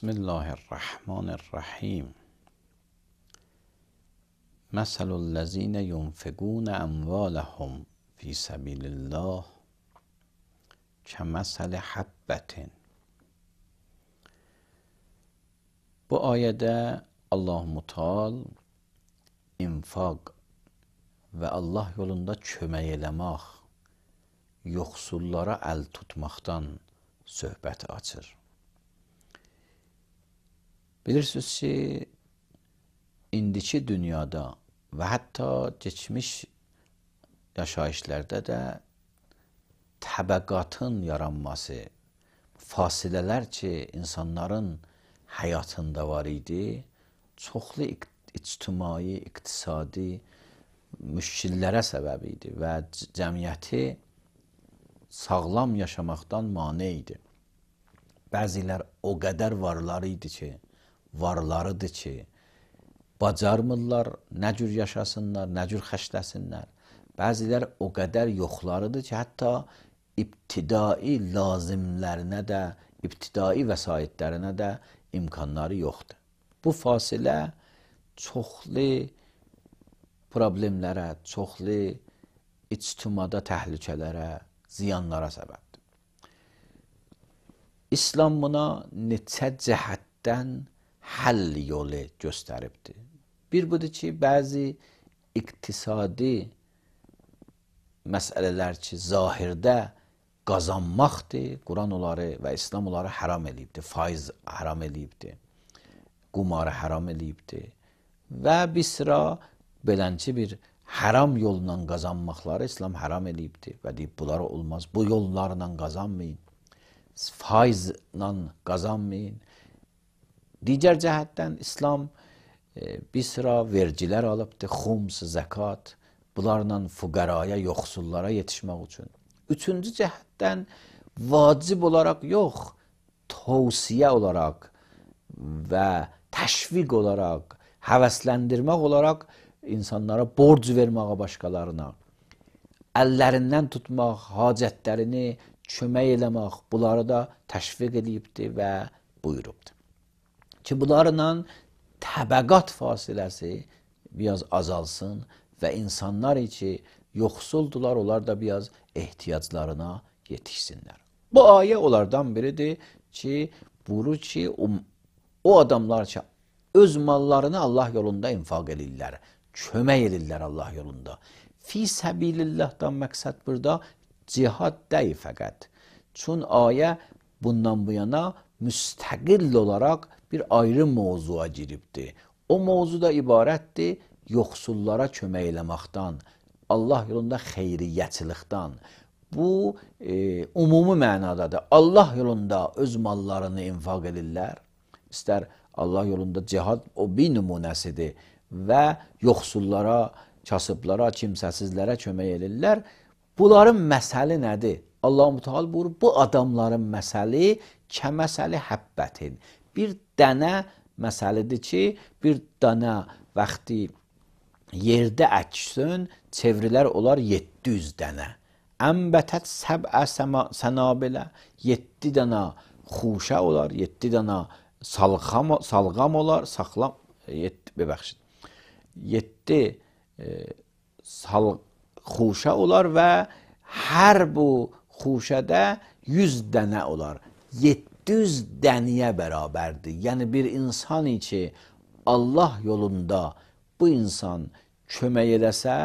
بسم الله الرحمن الرحيم مثل الذين ينفقون أموالهم في سبيل الله كمثل حبة بو آيدة الله متعال انفاق و الله يولندا چمي لماخ يخصولارا ال تطمختان صحبت آتر Bilirsiniz ki, indiki dünyada və hətta keçmiş yaşayışlərdə də təbəqatın yaranması, fasilələr ki, insanların həyatında var idi, çoxlu ictimai, iqtisadi müşkillərə səbəb idi və cəmiyyəti sağlam yaşamaqdan mane idi. Bəzilər o qədər varlar idi ki, varlarıdır ki, bacarmırlar nə cür yaşasınlar, nə cür xəstəsinlər. Bəzilər o qədər yoxlarıdır ki, hətta ibtidai lazimlərinə də, ibtidai vəsaitlərinə də imkanları yoxdur. Bu fasilə çoxlu problemlərə, çoxlu ictimada təhlükələrə, ziyanlara səbəbdir. İslam buna neçə cəhətdən həll yolu göstəribdir. Bir budur ki, bəzi iqtisadi məsələlər ki, zahirdə qazanmaqdır, Quran onları və İslam onları həram eləyibdir, faiz həram eləyibdir, qumarı həram eləyibdir və bir sıra belənçi bir həram yolla qazanmaqları İslam həram eləyibdir və deyib, bunlara olmaz, bu yollarla qazanmayın, faizlə qazanmayın, Digər cəhətdən İslam e, bir sıra vergilər alıbdı, xums, zəkat, bunlarla fuqaraya, yoxsullara yetişmək üçün. Üçüncü cəhətdən vacib olaraq yox, tövsiyə olaraq və təşviq olaraq, həvəsləndirmək olaraq insanlara borc verməyə başqalarına, əllərindən tutmaq, hacətlərini kömək eləmək, bunları da təşviq edibdi və buyurubdu ki, bunlarla təbəqat fasiləsi biraz azalsın və insanlar ki, yoxsuldular, onlar da biraz ehtiyaclarına yetişsinlər. Bu ayə onlardan biridir ki, buru ki, um, o, o adamlar ki, öz mallarını Allah yolunda infaq edirlər, kömək edirlər Allah yolunda. Fi səbilillahdan məqsəd burada cihad deyil fəqət. Çün ayə bundan bu yana müstəqil olaraq bir ayrı mövzuya giribdi. O mövzu da ibarətdir yoxsullara kömək eləməkdən, Allah yolunda xeyriyyəçilikdən. Bu e, umumi mənadadır. Allah yolunda öz mallarını infaq edirlər. İstər Allah yolunda cihad o bir nümunəsidir və yoxsullara, kasıblara, kimsəsizlərə kömək edirlər. Bunların məsəli nədir? Allah Müteal buyurur, bu adamların məsəli kəməsəli həbbətin. Bir dənə məsələdir ki, bir dənə vaxtı yerdə əksün, çevrilər olar 700 dənə. Əmbətət səbə sənabilə, 7 dənə xuşə olar, 7 dənə salğam, salğam olar, saxlam, 7, bəbəxşid, 7 e, sal, xuşə olar və hər bu xuşədə 100 dənə olar. 7 düz dəniyə bərabərdir. Yəni bir insan ki, Allah yolunda bu insan kömək eləsə,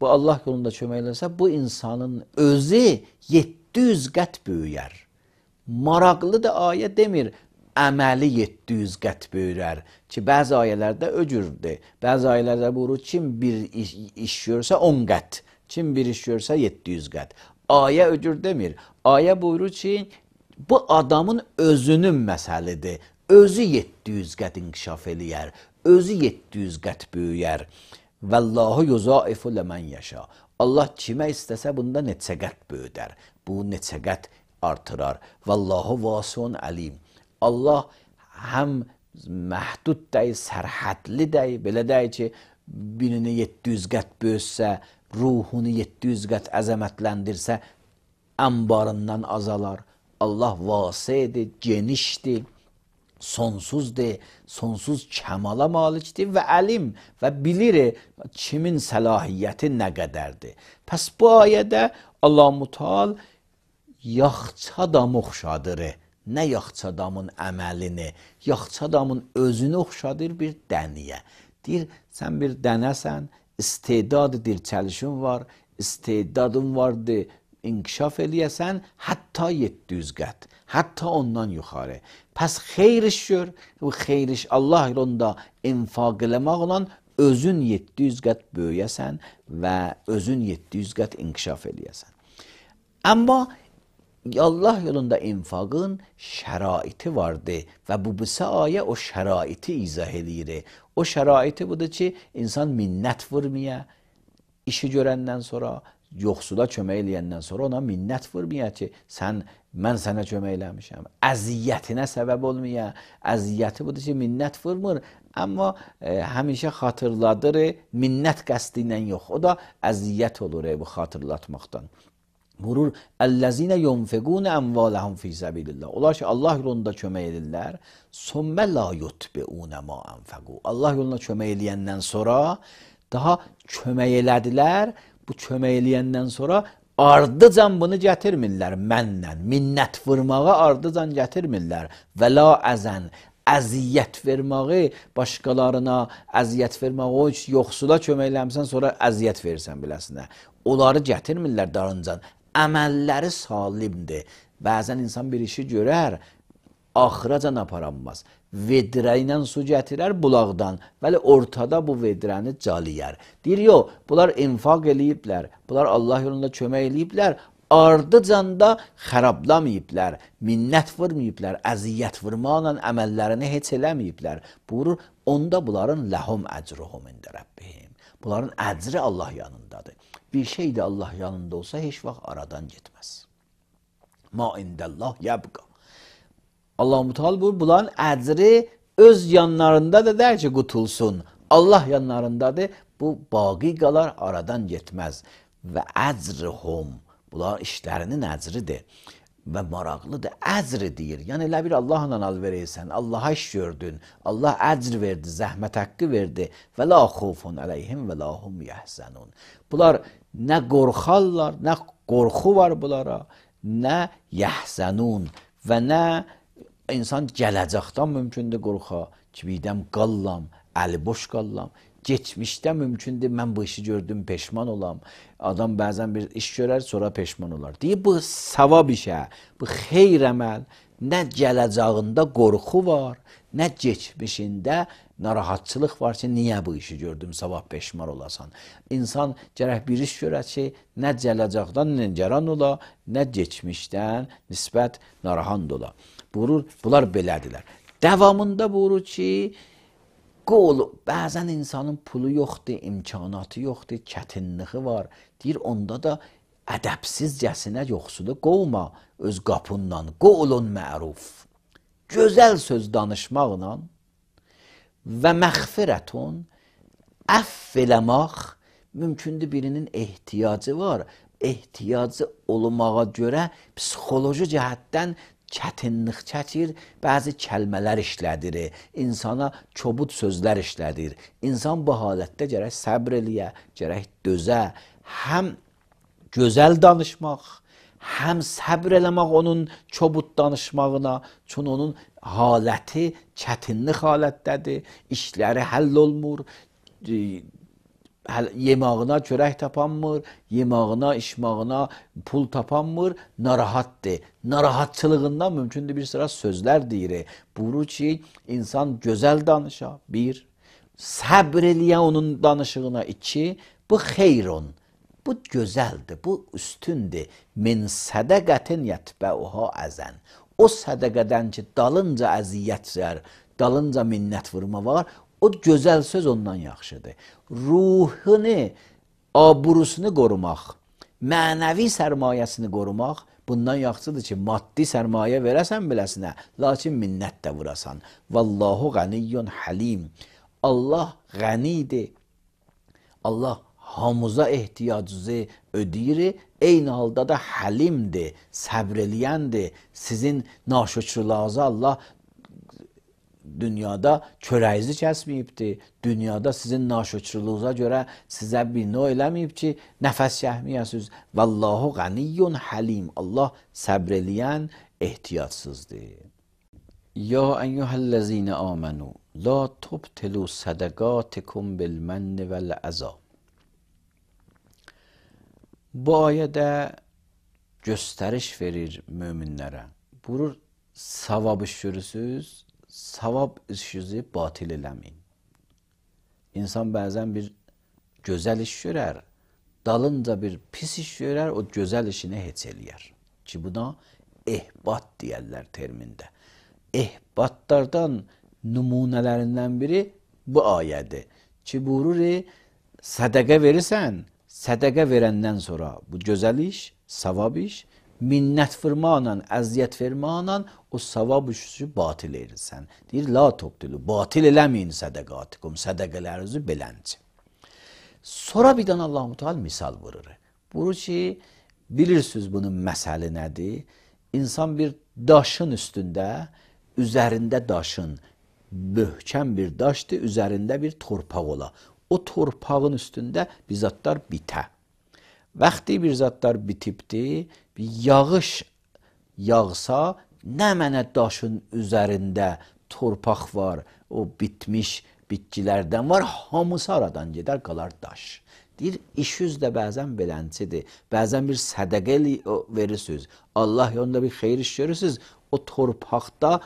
bu Allah yolunda kömək eləsə, bu insanın özü 700 qət böyüyər. Maraqlı da ayə demir, əməli 700 qət böyüyər ki, bəzi ayələrdə öcürdür. Bəzi ayələrdə buyurur, kim bir iş, iş görsə 10 qət, kim bir iş görsə 700 qət. Ayə öcür demir. Ayə buyurur ki, bu adamın özünün məsəlidir. Özü 700 qat inkişaf eləyər, özü 700 qat böyüyər. Vallahu yuzaifu ləmən yaşa. Allah kimə istəsə bunda neçə qat böyüdər. Bu neçə qat artırar. Vallahu vasun alim. Allah həm məhdud dəy, sərhədli dəy, belə dəy ki, birini 700 qat böyütsə, ruhunu 700 qat əzəmətləndirsə, əmbarından azalar. Allah vasidir, genişdir, sonsuzdur, sonsuz kəmala malikdir və əlim və bilir kimin səlahiyyəti nə qədərdir. Pəs bu ayədə Allah Mutal yaxça da oxşadır. Nə yaxça adamın əməlini, yaxça adamın özünü oxşadır bir dəniyə. Deyir, sən bir dənəsən, istedad edir, çalışın var, istedadın vardır, inkişaf eləyəsən, hətta yetdüzqət, hətta ondan yuxarı. Pəs xeyr iş gör, bu xeyr iş Allah yolunda infaq eləmək olan özün 700 qat böyüyəsən və özün 700 qat inkişaf eləyəsən. Amma Allah yolunda infaqın şəraiti vardı və bu bizə ayə o şəraiti izah eləyir. O şəraiti budur ki, insan minnət vurmaya, işi görəndən sonra yoxsula kömək eləyəndən sonra ona minnət vurmaya ki, sən mən sənə kömək eləmişəm. Əziyyətinə səbəb olmaya, əziyyəti budur ki, minnət vurmur, amma e, həmişə xatırladır, e, minnət qəsdi ilə yox. O da əziyyət olur e, bu xatırlatmaqdan. Vurur əlləzinə yunfiqun amvalahum fi sabilillah. Onlar ki Allah yolunda kömək edirlər. Summa la yutbiun ma anfaqu. Allah yoluna kömək eləyəndən sonra daha kömək elədilər bu kömək eləyəndən sonra ardıcan bunu gətirmirlər mənlə. Minnət vurmağa ardıcan gətirmirlər. Və la əzən əziyyət verməyi başqalarına əziyyət vermək o üçün yoxsula kömək eləmsən sonra əziyyət verirsən beləsinə. Onları gətirmirlər darıncan. Əməlləri salimdir. Bəzən insan bir işi görər, axıracan aparanmaz. Vedrə ilə su gətirər bulaqdan, bəli ortada bu vedrəni caliyər. Deyir, yox, bunlar infaq eləyiblər, bunlar Allah yolunda kömək eləyiblər, ardıcan da xərablamayıblər, minnət vurmayıblar, əziyyət vurmaqla əməllərini heç eləməyiblər. Buyurur, onda bunların ləhum əcruhum ində Rəbbihim. Bunların əcri Allah yanındadır. Bir şey də Allah yanında olsa heç vaxt aradan getməz. Ma indəllah yəbqa. Allah-u Teala buyur, bunların əcri öz yanlarındadır, der ki, qutulsun. Allah yanlarındadır, bu baqi qalar, aradan getməz. Və əcrihum, bunlar işlərinin əcridir və maraqlıdır. Əcr deyir. Yəni elə bir Allahla alvereysən, Allaha iş gördün. Allah əcr verdi, zəhmət haqqı verdi. Və la xufun aleyhim və la hum yahzanun. Bunlar nə qorxarlar, nə qorxu var bunlara, nə yahzanun və nə insan gələcəkdən mümkündür qorxa, kibidəm qallam, əli boş qallam. Geçmişdə mümkündür, mən bu işi gördüm, peşman olam. Adam bəzən bir iş görər, sonra peşman olar. Deyir, bu savab işə, bu xeyr əməl, nə gələcəyində qorxu var, nə keçmişində narahatçılıq var ki, niyə bu işi gördüm, sabah peşman olasan. İnsan gərək bir iş görə ki, nə gələcəkdən nigaran ola, nə keçmişdən nisbət narahand ola buyurur, bunlar belədirlər. Davamında buyurur ki, qol bəzən insanın pulu yoxdur, imkanatı yoxdur, çətinliyi var. Deyir, onda da ədəbsizcəsinə yoxsulu qovma öz qapından. Qolun məruf. Gözəl söz danışmaqla və məğfirətun əff eləmək mümkündür birinin ehtiyacı var. Ehtiyacı olmağa görə psixoloji cəhətdən çətinlik çəkir, bəzi kəlmələr işlədir, insana çobud sözlər işlədir. İnsan bu halətdə gərək səbr eləyə, gərək dözə, həm gözəl danışmaq, həm səbr eləmək onun çobud danışmağına, çün onun haləti çətinlik halətdədir, işləri həll olmur, yemağına çörək tapanmır, yemağına, içmağına pul tapanmır, narahatdır. Narahatçılığından mümkündür bir sıra sözlər deyir. Buru ki, insan gözəl danışa, bir, səbr eləyə onun danışığına, iki, bu xeyrun, bu gözəldir, bu üstündür. Min sədəqətin yətbəuha əzən. O sədəqədən ki, dalınca əziyyət zər, dalınca minnət vurma var, O gözəl söz ondan yaxşıdır. Ruhunu, aburusunu qorumaq, mənəvi sərmayəsini qorumaq bundan yaxşıdır ki, maddi sərmayə verəsən biləsinə, lakin minnət də vurasan. Vallahu qəniyyun halim. Allah qənidir. Allah hamıza ehtiyacınızı ödəyir, eyni halda da həlimdir, səbr eləyəndir. Sizin naşükürlüğünüzü Allah dünyada körəyinizi kəsməyibdi. Dünyada sizin naşükürlüyünüzə görə sizə bina eləməyib ki, nəfəs çəkməyəsiz. Vallahu ganiyyun halim. Allah səbr eləyən ehtiyatsızdır. Ya eyyuhellezine amenu la tubtilu sadaqatikum bil menni vel aza. Bu ayədə göstəriş verir möminlərə. Buyurur, savabı şürüsüz, savab işinizi batil eləməyin. İnsan bəzən bir gözəl iş görər, dalınca bir pis iş görər, o gözəl işini heç eləyər. Ki buna ehbat deyərlər termində. Ehbatlardan nümunələrindən biri bu ayədir. Ki buyurur, sədəqə verirsən, sədəqə verəndən sonra bu gözəl iş, savab iş minnət firmanan, əziyyət firmanan o savab işi batil edirsən. Deyir, la tobdülü, batil eləməyin sədəqatikum, sədəqələrinizi belənci. Sonra bir dənə Allah-u Teala misal vurur. Vurur ki, bilirsiniz bunun məsəli nədir? İnsan bir daşın üstündə, üzərində daşın, möhkəm bir daşdır, üzərində bir torpaq ola. O torpağın üstündə bir zatlar bitə. Vaxtı bir zatlar bitibdi, yağış yağsa, nə mənə daşın üzərində torpaq var, o bitmiş bitkilərdən var, hamısı aradan gedər, qalar daş. Deyir, iş üzdə bəzən beləncidir. Bəzən bir sədəqə verirsiniz. Allah yolunda bir xeyir iş görürsünüz. O torpaqda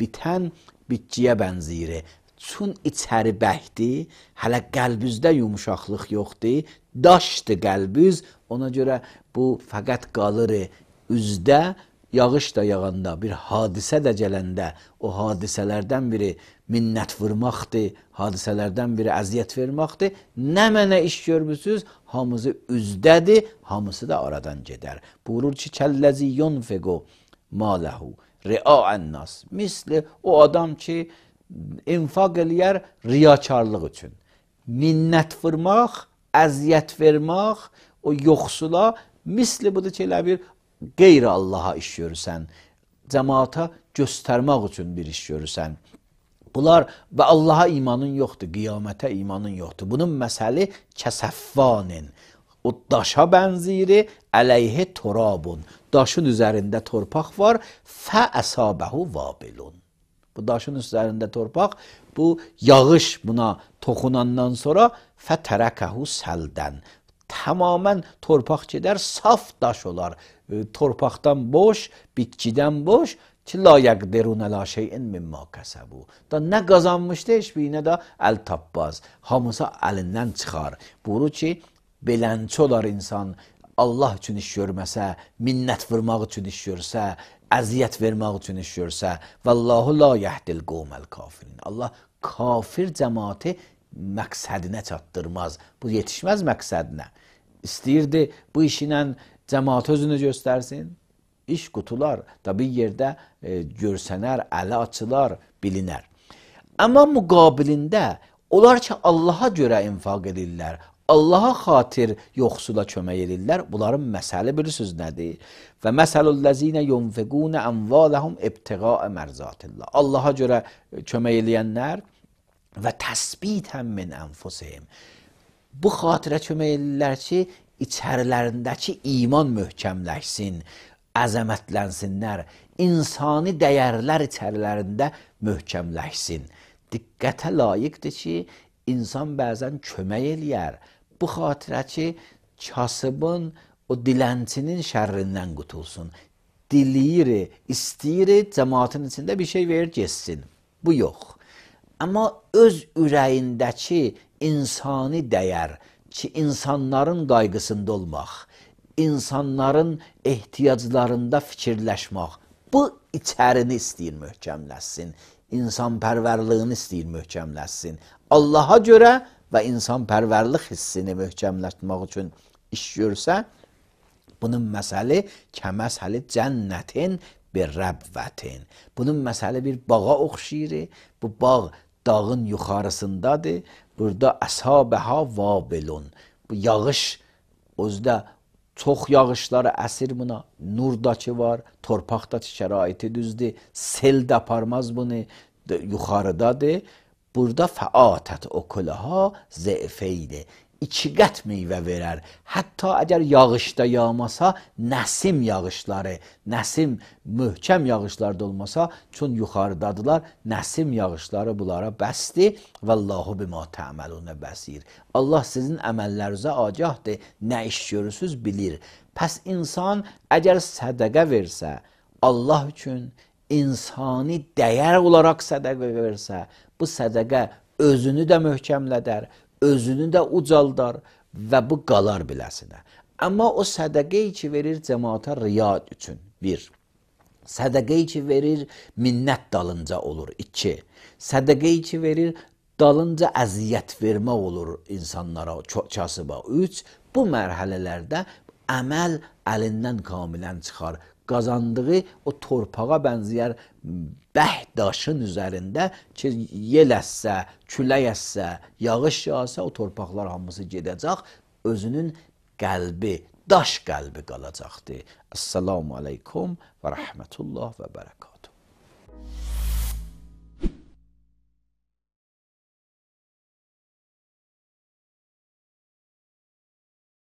bitən bitkiyə bənziyir. Çün içəri bəhdi, hələ qəlbüzdə yumuşaqlıq yoxdur. Daşdı qəlbüz, Ona görə bu fəqət qalır üzdə yağış da yağanda, bir hadisə də gələndə o hadisələrdən biri minnət vurmaqdır, hadisələrdən biri əziyyət vermaqdır. Nə mənə iş görmüsüz, hamısı üzdədir, hamısı da aradan gedər. Buyurur ki, kəlləzi yunfiqu maləhu ria'an nas. Misli o adam ki infaq eləyər riyakarlıq üçün. Minnət vurmaq, əziyyət vermək, o yoxsula misli budur ki, elə bir qeyri Allaha iş görürsən. Cəmaata göstərmək üçün bir iş görürsən. Bunlar və Allaha imanın yoxdur, qiyamətə imanın yoxdur. Bunun məsəli kəsəffanin. O daşa bənziri, əleyhi torabun. Daşın üzərində torpaq var, fə əsabəhu vabilun. Bu daşın üzərində torpaq, bu yağış buna toxunandan sonra fə tərəkəhu səldən tamamen torpaq gedər, saf daş olar. E, torpaqdan boş, bitkidən boş, ki la yəqdirun əla şeyin mimma kəsəbu. Da nə qazanmışdı heç birinə də əl tapmaz. Hamısı əlindən çıxar. Buru ki, belənçi olar insan, Allah üçün iş görməsə, minnət vurmaq üçün iş görsə, əziyyət vermək üçün iş görsə, vallahu la yahdil qovməl kafirin. Allah kafir cəmaati məqsədinə çatdırmaz. Bu yetişməz məqsədinə istəyirdi bu işi ilə cəmaət özünü göstərsin. İş qutular, təbii yerdə e, görsənər, əli açılar, bilinər. Amma müqabilində onlar ki Allaha görə infaq edirlər, Allaha xatir yoxsula kömək edirlər. Bunların məsəli bilirsiniz nədir? Və məsəlullezine yunfiquna amvalahum ibtigaa merzatillah. Allaha görə e, kömək edənlər və təsbitən min enfusihim bu xatirə kömək edirlər ki, içərilərindəki iman möhkəmləşsin, əzəmətlənsinlər, insani dəyərlər içərilərində möhkəmləşsin. Diqqətə layiqdir ki, insan bəzən kömək eləyər. Bu xatirə ki, kasıbın, o dilənçinin şərrindən qutulsun. Diliyir, istəyir, cəmaatın içində bir şey verir, geçsin. Bu yox. Amma öz ürəyindəki insani dəyər ki, insanların qayğısında olmaq, insanların ehtiyaclarında fikirləşmək. Bu içərini istəyir möhkəmləşsin. İnsanpərvərliyini istəyir möhkəmləşsin. Allaha görə və insanpərvərlik hissini möhkəmlətmək üçün iş görsə, bunun məsəli kəməsəli cənnətin bir rəbvətin. Bunun məsəli bir bağa oxşayır. Bu bağ dağın yuxarısındadır. Burada əsabəha vabilun. Bu yağış özdə çox yağışları əsir buna. Nurdakı var, torpaqdakı şəraiti düzdür. Sel də aparmaz bunu. Yuxarıdadır. Burada fəatət okulaha zəfeydi iki qat meyvə verər. Hətta əgər yağışda yağmasa, nəsim yağışları, nəsim möhkəm yağışlarda olmasa, çün yuxarıdadılar, nəsim yağışları bunlara bəsdir. Vallahu bima ta'maluna basir. Allah sizin əməllərinizə agahdır, nə iş görürsüz bilir. Pəs insan əgər sədaqə versə, Allah üçün insani dəyər olaraq sədaqə versə, bu sədaqə özünü də möhkəmlədər, özünü də ucaldar və bu qalar biləsinə. Amma o sədəqəyi ki verir cəmaata riya üçün. 1. Sədəqəyi ki verir minnət dalınca olur. 2. Sədəqəyi ki verir dalınca əziyyət vermək olur insanlara, kasıba. 3. Bu mərhələlərdə əməl əlindən kamilən çıxar qazandığı o torpağa bənzəyər bəh daşın üzərində ki, yel əssə, külək əssə, yağış yağsa o torpaqlar hamısı gedəcək, özünün qəlbi, daş qəlbi qalacaqdı. Assalamu alaykum və rahmetullah və bərəkatuh.